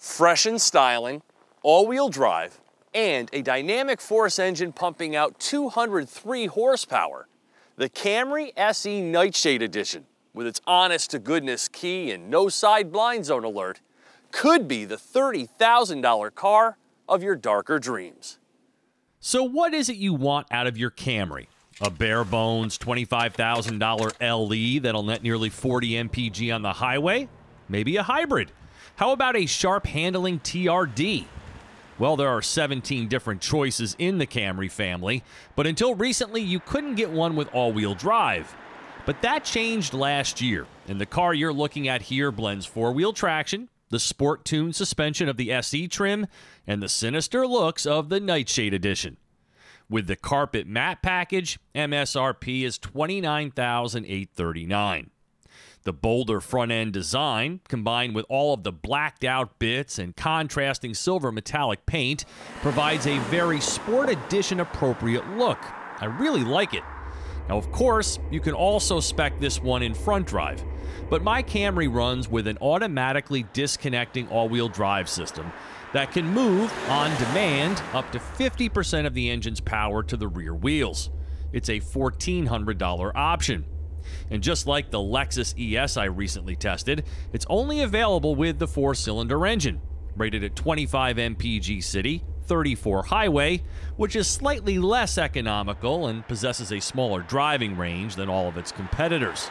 fresh in styling, all-wheel drive, and a dynamic force engine pumping out 203 horsepower, the Camry SE Nightshade Edition, with its honest-to-goodness key and no side blind zone alert, could be the $30,000 car of your darker dreams. So what is it you want out of your Camry? A bare bones $25,000 LE that'll net nearly 40 mpg on the highway? Maybe a hybrid. How about a sharp handling TRD? Well, there are 17 different choices in the Camry family, but until recently, you couldn't get one with all wheel drive. But that changed last year, and the car you're looking at here blends four wheel traction, the sport tuned suspension of the SE trim, and the sinister looks of the Nightshade Edition. With the carpet mat package, MSRP is $29,839. The bolder front end design, combined with all of the blacked out bits and contrasting silver metallic paint, provides a very sport edition appropriate look. I really like it. Now, of course, you can also spec this one in front drive, but my Camry runs with an automatically disconnecting all-wheel drive system that can move on demand up to 50% of the engine's power to the rear wheels. It's a $1,400 option. And just like the Lexus ES I recently tested, it's only available with the four-cylinder engine, rated at 25 mpg city, 34 highway, which is slightly less economical and possesses a smaller driving range than all of its competitors.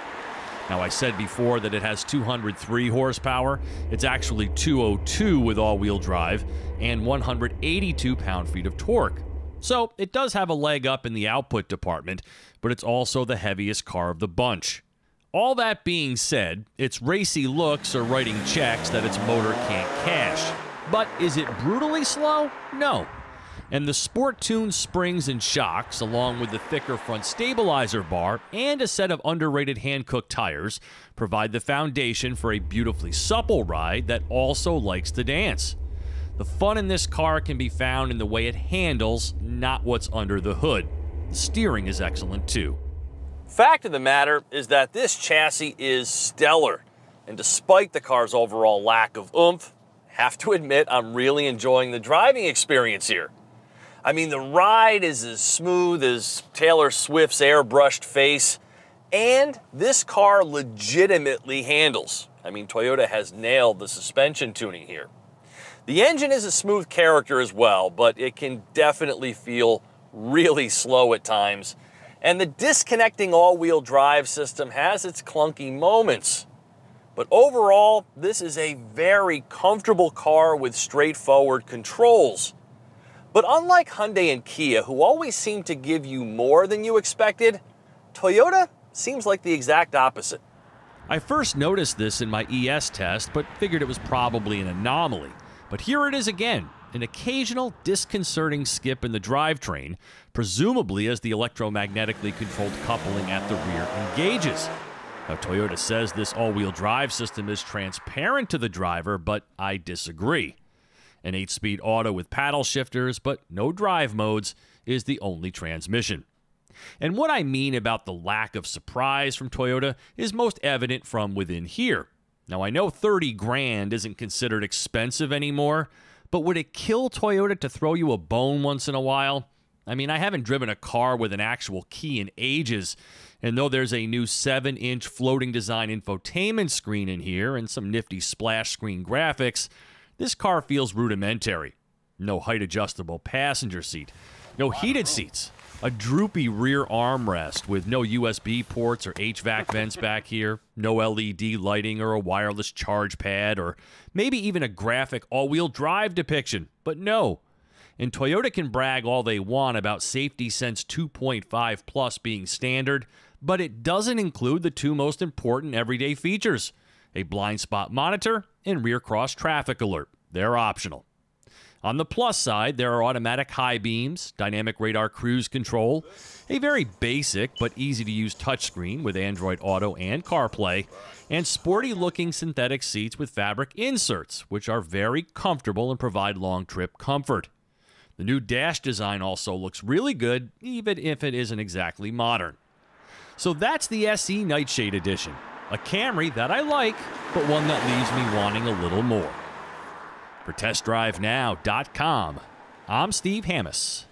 Now, I said before that it has 203 horsepower. It's actually 202 with all wheel drive and 182 pound feet of torque. So it does have a leg up in the output department, but it's also the heaviest car of the bunch. All that being said, its racy looks are writing checks that its motor can't cash. But is it brutally slow? No. And the sport tuned springs and shocks, along with the thicker front stabilizer bar and a set of underrated hand cooked tires, provide the foundation for a beautifully supple ride that also likes to dance. The fun in this car can be found in the way it handles, not what's under the hood. The steering is excellent too. Fact of the matter is that this chassis is stellar. And despite the car's overall lack of oomph, have to admit I'm really enjoying the driving experience here. I mean, the ride is as smooth as Taylor Swift's airbrushed face, and this car legitimately handles. I mean, Toyota has nailed the suspension tuning here. The engine is a smooth character as well, but it can definitely feel really slow at times. And the disconnecting all-wheel drive system has its clunky moments. But overall, this is a very comfortable car with straightforward controls. But unlike Hyundai and Kia, who always seem to give you more than you expected, Toyota seems like the exact opposite. I first noticed this in my ES test, but figured it was probably an anomaly. But here it is again an occasional disconcerting skip in the drivetrain, presumably as the electromagnetically controlled coupling at the rear engages. Now, Toyota says this all wheel drive system is transparent to the driver, but I disagree. An 8 speed auto with paddle shifters, but no drive modes, is the only transmission. And what I mean about the lack of surprise from Toyota is most evident from within here. Now, I know 30 grand isn't considered expensive anymore, but would it kill Toyota to throw you a bone once in a while? I mean, I haven't driven a car with an actual key in ages, and though there's a new 7 inch floating design infotainment screen in here and some nifty splash screen graphics, this car feels rudimentary. No height adjustable passenger seat, no heated seats, a droopy rear armrest with no USB ports or HVAC vents back here, no LED lighting or a wireless charge pad, or maybe even a graphic all wheel drive depiction. But no. And Toyota can brag all they want about Safety Sense 2.5 Plus being standard, but it doesn't include the two most important everyday features a blind spot monitor and rear cross traffic alert. They're optional. On the plus side, there are automatic high beams, dynamic radar cruise control, a very basic but easy to use touchscreen with Android Auto and CarPlay, and sporty looking synthetic seats with fabric inserts, which are very comfortable and provide long trip comfort. The new dash design also looks really good, even if it isn't exactly modern. So that's the SE Nightshade Edition, a Camry that I like, but one that leaves me wanting a little more. For testdrivenow.com, I'm Steve Hammis.